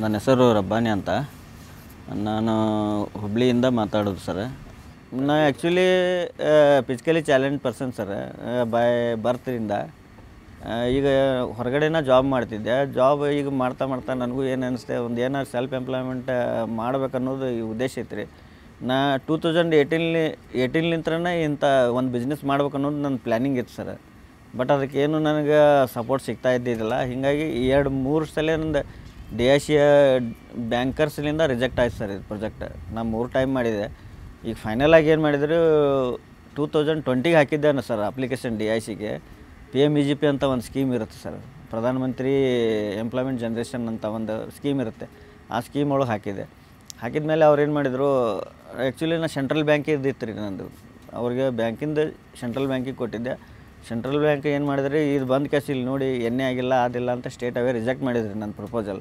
ನನ್ನ ಹೆಸರು ರಬ್ಬಾನಿ ಅಂತ ನಾನು ಹುಬ್ಳಿಯಿಂದ ಮಾತಾಡೋದು ಸರ್ ನಾ actually physically challenge person sir by ಬರ್ತರಿಂದ ಈಗ ಹೊರಗಡೆನ ಜಾಬ್ ಮಾಡ್ತಿದ್ದೆ ಜಾಬ್ ಈಗ ಮಾಡ್ತಾ ಮಾಡ್ತಾ ನನಗೂ ಏನು ಅನಿಸ್ತೆ ಒಂದು ಏನಾರು ಸೆಲ್ಫ್ ಎಂಪ್ಲಾಯ್ಮೆಂಟ್ ಮಾಡ್ಬೇಕನ್ನೋದು ಈ ಉದ್ದೇಶ ರೀ ನಾ ಟೂ ತೌಸಂಡ್ ಏಯ್ಟೀನ್ಲಿ ಏಯ್ಟೀನ್ಲಿಂತ್ರನ ಇಂಥ ಒಂದು ಬಿಸ್ನೆಸ್ ಮಾಡ್ಬೇಕು ಅನ್ನೋದು ನನ್ನ ಪ್ಲ್ಯಾನಿಂಗ್ ಇತ್ತು ಸರ್ ಬಟ್ ಅದಕ್ಕೇನು ನನಗೆ ಸಪೋರ್ಟ್ ಸಿಗ್ತಾ ಇದ್ದಿದ್ದಿಲ್ಲ ಹೀಗಾಗಿ ಎರಡು ಮೂರು ಸಲ ನಂದು ಡಿ ಐ ಸಿ ಬ್ಯಾಂಕರ್ಸ್ಲಿಂದ ರಿಜೆಕ್ಟ್ ಆಯ್ತು ಸರ್ ಇದು ಪ್ರೊಜೆಕ್ಟ್ ನಾನು ಮೂರು ಟೈಮ್ ಮಾಡಿದೆ ಈಗ ಫೈನಲ್ ಆಗಿ ಏನು ಮಾಡಿದ್ರು ಟೂ ತೌಸಂಡ್ ಟ್ವೆಂಟಿಗೆ ಹಾಕಿದ್ದೇನೆ ಸರ್ ಅಪ್ಲಿಕೇಶನ್ ಡಿ ಐ ಸಿಗೆ P M E G P ಅಂತ ಒಂದು ಸ್ಕೀಮ್ ಇರುತ್ತೆ ಸರ್ ಪ್ರಧಾನಮಂತ್ರಿ ಎಂಪ್ಲಾಯ್ಮೆಂಟ್ ಜನ್ರೇಷನ್ ಅಂತ ಒಂದು ಸ್ಕೀಮ್ ಇರುತ್ತೆ ಆ ಸ್ಕೀಮ್ ಒಳಗೆ ಹಾಕಿದೆ ಹಾಕಿದ ಮೇಲೆ ಅವ್ರು ಏನು ಮಾಡಿದರು ಆ್ಯಕ್ಚುಲಿ ನಾನು ಸೆಂಟ್ರಲ್ ಬ್ಯಾಂಕ್ ಇದ್ದಿತ್ತು ರೀ ನಂದು ಅವ್ರಿಗೆ ಬ್ಯಾಂಕಿಂದ ಸೆಂಟ್ರಲ್ ಬ್ಯಾಂಕಿಗೆ ಕೊಟ್ಟಿದ್ದೆ ಸೆಂಟ್ರಲ್ ಬ್ಯಾಂಕ್ ಏನು ಮಾಡಿದ್ರಿ ಇದು ಬಂದ ಕೇಸ್ ಇಲ್ಲಿ ನೋಡಿ ಎಣ್ಣೆ ಆಗಿಲ್ಲ ಅದಿಲ್ಲ ಅಂತ ಸ್ಟೇಟ್ ಅವೇ ರಿಜೆಕ್ಟ್ ಮಾಡಿದ್ರಿ ನನ್ನ ಪ್ರಪೋಸಲ್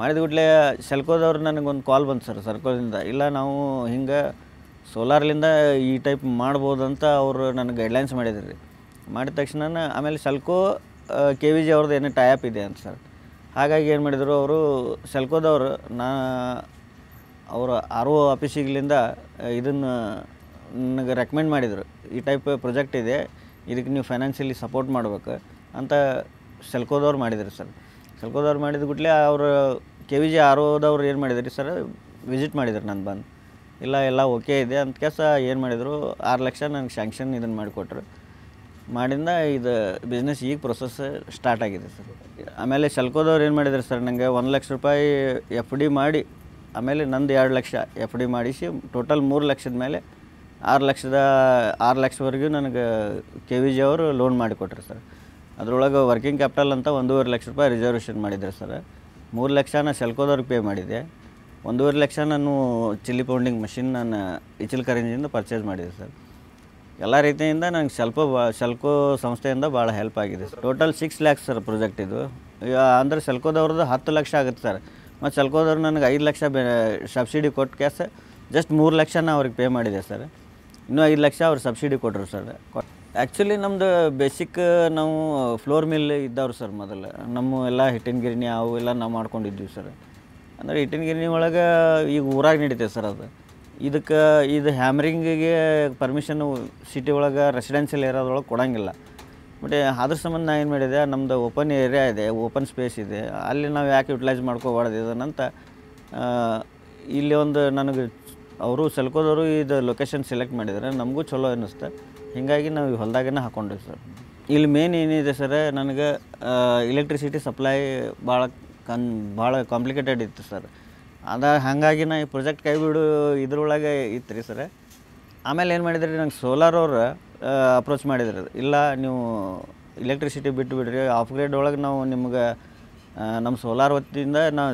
ಮಾಡಿದ ಕೂಡಲೇ ಸೆಲ್ಕೋದವ್ರು ನನಗೊಂದು ಕಾಲ್ ಬಂತು ಸರ್ ಸರ್ಕೋದಿಂದ ಇಲ್ಲ ನಾವು ಹಿಂಗೆ ಸೋಲಾರ್ಲಿಂದ ಈ ಟೈಪ್ ಅಂತ ಅವರು ನನಗೆ ಗೈಡ್ಲೈನ್ಸ್ ಮಾಡಿದ್ರು ರೀ ಮಾಡಿದ ತಕ್ಷಣ ಆಮೇಲೆ ಸೆಲ್ಕೋ ಕೆ ವಿ ಜಿ ಅವ್ರದ್ದು ಏನೇ ಟೈಪ್ ಇದೆ ಅಂತ ಸರ್ ಹಾಗಾಗಿ ಏನು ಮಾಡಿದರು ಅವರು ಸೆಲ್ಕೋದವ್ರು ನಾ ಅವರು ಆರ್ ಒ ಆಫೀಸಿಗಳಿಂದ ಇದನ್ನು ನನಗೆ ರೆಕಮೆಂಡ್ ಮಾಡಿದರು ಈ ಟೈಪ್ ಪ್ರಾಜೆಕ್ಟ್ ಇದೆ ಇದಕ್ಕೆ ನೀವು ಫೈನಾನ್ಷಿಯಲಿ ಸಪೋರ್ಟ್ ಮಾಡ್ಬೇಕು ಅಂತ ಸೆಲ್ಕೋದವ್ರು ಮಾಡಿದರು ಸರ್ ಕಲ್ಕೋದವ್ರು ಮಾಡಿದ ಗುಟ್ಲೆ ಅವರು ಕೆ ವಿ ಜಿ ಓದವ್ರು ಏನು ಮಾಡಿದ್ರಿ ಸರ್ ವಿಸಿಟ್ ಮಾಡಿದ್ರು ನಾನು ಬಂದು ಇಲ್ಲ ಎಲ್ಲ ಓಕೆ ಇದೆ ಅಂತ ಕೆಲಸ ಏನು ಮಾಡಿದರು ಆರು ಲಕ್ಷ ನನಗೆ ಶ್ಯಾಂಕ್ಷನ್ ಇದನ್ನು ಮಾಡಿಕೊಟ್ರು ಮಾಡಿಂದ ಇದು ಬಿಸ್ನೆಸ್ ಈಗ ಪ್ರೊಸೆಸ್ ಸ್ಟಾರ್ಟ್ ಆಗಿದೆ ಸರ್ ಆಮೇಲೆ ಸಲ್ಕೋದವ್ರು ಏನು ಮಾಡಿದ್ರು ಸರ್ ನನಗೆ ಒಂದು ಲಕ್ಷ ರೂಪಾಯಿ ಎಫ್ ಡಿ ಮಾಡಿ ಆಮೇಲೆ ನಂದು ಎರಡು ಲಕ್ಷ ಎಫ್ ಡಿ ಮಾಡಿಸಿ ಟೋಟಲ್ ಮೂರು ಲಕ್ಷದ ಮೇಲೆ ಆರು ಲಕ್ಷದ ಆರು ಲಕ್ಷವರೆಗೂ ನನಗೆ ಕೆ ವಿ ಜಿ ಅವರು ಲೋನ್ ಮಾಡಿಕೊಟ್ರಿ ಸರ್ ಅದರೊಳಗೆ ವರ್ಕಿಂಗ್ ಕ್ಯಾಪಿಟಲ್ ಅಂತ ಒಂದೂವರೆ ಲಕ್ಷ ರೂಪಾಯಿ ರಿಸರ್ವೇಷನ್ ಮಾಡಿದ್ರು ಸರ್ ಮೂರು ಲಕ್ಷನ ಶೆಲ್ಕೋದವ್ರಿಗೆ ಪೇ ಮಾಡಿದೆ ಒಂದೂವರೆ ಲಕ್ಷ ನಾನು ಚಿಲ್ಲಿ ಪೌಂಡಿಂಗ್ ಮಷಿನ್ ನಾನು ಇಚಿಲ್ ಕರೆಂಜಿಂದ ಪರ್ಚೇಸ್ ಮಾಡಿದೆ ಸರ್ ಎಲ್ಲ ರೀತಿಯಿಂದ ನನಗೆ ಸ್ವಲ್ಪ ಶೆಲ್ಕೋ ಸಂಸ್ಥೆಯಿಂದ ಭಾಳ ಹೆಲ್ಪ್ ಆಗಿದೆ total six lakhs sir project ಇದು ಅಂದರೆ ಶೆಲ್ಕೋದವ್ರದ್ದು ಹತ್ತು ಲಕ್ಷ ಆಗುತ್ತೆ ಸರ್ ಮತ್ತು ಸೆಲ್ಕೋದವ್ರು ನನಗೆ ಐದು ಲಕ್ಷ ಬೆ ಸಬ್ಸಿಡಿ ಕೊಟ್ಟು ಕ್ಯಾಸ್ ಜಸ್ಟ್ ಮೂರು ಲಕ್ಷನ ಅವ್ರಿಗೆ ಪೇ ಮಾಡಿದೆ ಸರ್ ಇನ್ನೂ ಐದು ಲಕ್ಷ ಅವ್ರು ಸಬ್ಸಿಡಿ ಕೊಟ್ಟರು ಸರ್ ಆ್ಯಕ್ಚುಲಿ ನಮ್ದು ಬೇಸಿಕ್ ನಾವು ಫ್ಲೋರ್ ಮಿಲ್ ಇದ್ದವ್ರು ಸರ್ ಮೊದಲು ನಮ್ಮ ಎಲ್ಲ ಹಿಟ್ಟಿನ ಗಿರಣಿ ಅವು ಎಲ್ಲ ನಾವು ಮಾಡ್ಕೊಂಡಿದ್ವಿ ಸರ್ ಅಂದರೆ ಹಿಟ್ಟಿನ ಗಿರಣಿ ಒಳಗೆ ಈಗ ಊರಾಗಿ ನಡೀತದೆ ಸರ್ ಅದು ಇದಕ್ಕೆ ಇದು ಹ್ಯಾಮ್ರಿಂಗಿಗೆ ಪರ್ಮಿಷನ್ ಸಿಟಿ ಒಳಗೆ ರೆಸಿಡೆನ್ಷಿಯಲ್ ಏರಿಯಾದೊಳಗೆ ಕೊಡೋಂಗಿಲ್ಲ ಬಟ್ ಅದ್ರ ಸಂಬಂಧ ನಾನು ಏನು ಮಾಡಿದೆ ನಮ್ಮದು ಓಪನ್ ಏರಿಯಾ ಇದೆ ಓಪನ್ ಸ್ಪೇಸ್ ಇದೆ ಅಲ್ಲಿ ನಾವು ಯಾಕೆ ಯುಟಿಲೈಸ್ ಮಾಡ್ಕೋಬಾರ್ದು ಇದನ್ನಂತ ಇಲ್ಲಿ ಒಂದು ನನಗೆ ಅವರು ಸೆಲ್ಕೋದವರು ಇದು ಲೊಕೇಶನ್ ಸೆಲೆಕ್ಟ್ ಮಾಡಿದರೆ ನಮಗೂ ಚಲೋ ಅನ್ನಿಸ್ತೆ ಹೀಗಾಗಿ ನಾವು ಈ ಹೊಲದಾಗೇ ಹಾಕ್ಕೊಂಡಿವಿ ಸರ್ ಇಲ್ಲಿ ಮೇನ್ ಏನಿದೆ ಸರ್ ನನಗೆ ಇಲೆಕ್ಟ್ರಿಸಿಟಿ ಸಪ್ಲೈ ಭಾಳ ಕನ್ ಭಾಳ ಕಾಂಪ್ಲಿಕೇಟೆಡ್ ಇತ್ತು ಸರ್ ಅದ ಹಾಗಾಗಿ ನಾ ಈ ಪ್ರೊಜೆಕ್ಟ್ ಕೈ ಬಿಡು ಇದ್ರೊಳಗೆ ಇತ್ತು ರೀ ಸರ್ ಆಮೇಲೆ ಏನು ಮಾಡಿದ್ರಿ ನಂಗೆ ಸೋಲಾರ್ ಅವ್ರು ಅಪ್ರೋಚ್ ಮಾಡಿದ್ರು ಇಲ್ಲ ನೀವು ಎಲೆಕ್ಟ್ರಿಸಿಟಿ ಬಿಟ್ಟು ಬಿಡ್ರಿ ಆಫ್ ಗ್ರೇಡ್ ಒಳಗೆ ನಾವು ನಿಮ್ಗೆ ನಮ್ಮ ಸೋಲಾರ್ ವತಿಯಿಂದ ನಾವು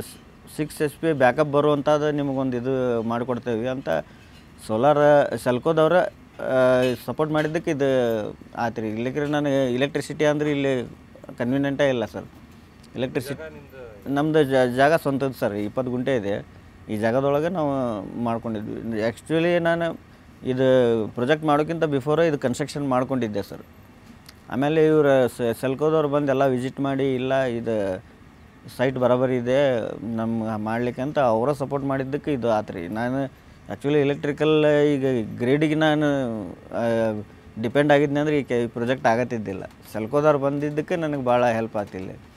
ಸಿಕ್ಸ್ ಎಸ್ ಪಿ ಬ್ಯಾಕಪ್ ಬರುವಂಥದ್ದು ನಿಮಗೊಂದು ಇದು ಮಾಡಿಕೊಡ್ತೇವೆ ಅಂತ ಸೋಲಾರ್ ಸೆಲ್ಕೋದವ್ರ ಸಪೋರ್ಟ್ ಮಾಡಿದ್ದಕ್ಕೆ ಇದು ಆಯ್ತು ರೀ ಇಲ್ಲಕ್ರೆ ನನಗೆ ಇಲೆಕ್ಟ್ರಿಸಿಟಿ ಅಂದರೆ ಇಲ್ಲಿ ಕನ್ವೀನಿಯೆಂಟೇ ಇಲ್ಲ ಸರ್ ಎಲೆಕ್ಟ್ರಿಸಿಟಿ ನಮ್ಮದು ಜಾಗ ಸ್ವಂತದ್ದು ಸರ್ ಇಪ್ಪತ್ತು ಗುಂಟೆ ಇದೆ ಈ ಜಾಗದೊಳಗೆ ನಾವು ಮಾಡ್ಕೊಂಡಿದ್ವಿ ಆ್ಯಕ್ಚುಲಿ ನಾನು ಇದು ಪ್ರೊಜೆಕ್ಟ್ ಮಾಡೋಕ್ಕಿಂತ ಬಿಫೋರ್ ಇದು ಕನ್ಸ್ಟ್ರಕ್ಷನ್ ಮಾಡ್ಕೊಂಡಿದ್ದೆ ಸರ್ ಆಮೇಲೆ ಇವರು ಸೆಲ್ಕೋದವ್ರು ಬಂದು ಎಲ್ಲ ವಿಸಿಟ್ ಮಾಡಿ ಇಲ್ಲ ಇದು ಸೈಟ್ ಬರೋಬರಿ ಇದೆ ನಮ್ಗೆ ಮಾಡಲಿಕ್ಕೆ ಅಂತ ಅವರ ಸಪೋರ್ಟ್ ಮಾಡಿದ್ದಕ್ಕೆ ಇದು ಆತ್ರಿ ನಾನು ಆ್ಯಕ್ಚುಲಿ ಎಲೆಕ್ಟ್ರಿಕಲ್ ಈಗ ಗ್ರೇಡಿಗೆ ನಾನು ಡಿಪೆಂಡ್ ಆಗಿದ್ದೆ ಅಂದರೆ ಈ ಕೆ ಪ್ರೊಜೆಕ್ಟ್ ಆಗತ್ತಿದ್ದಿಲ್ಲ ಸೆಲ್ಕೋದವ್ರು ಬಂದಿದ್ದಕ್ಕೆ ನನಗೆ ಭಾಳ ಹೆಲ್ಪ್ ಆಗ್ತಿಲ್ಲ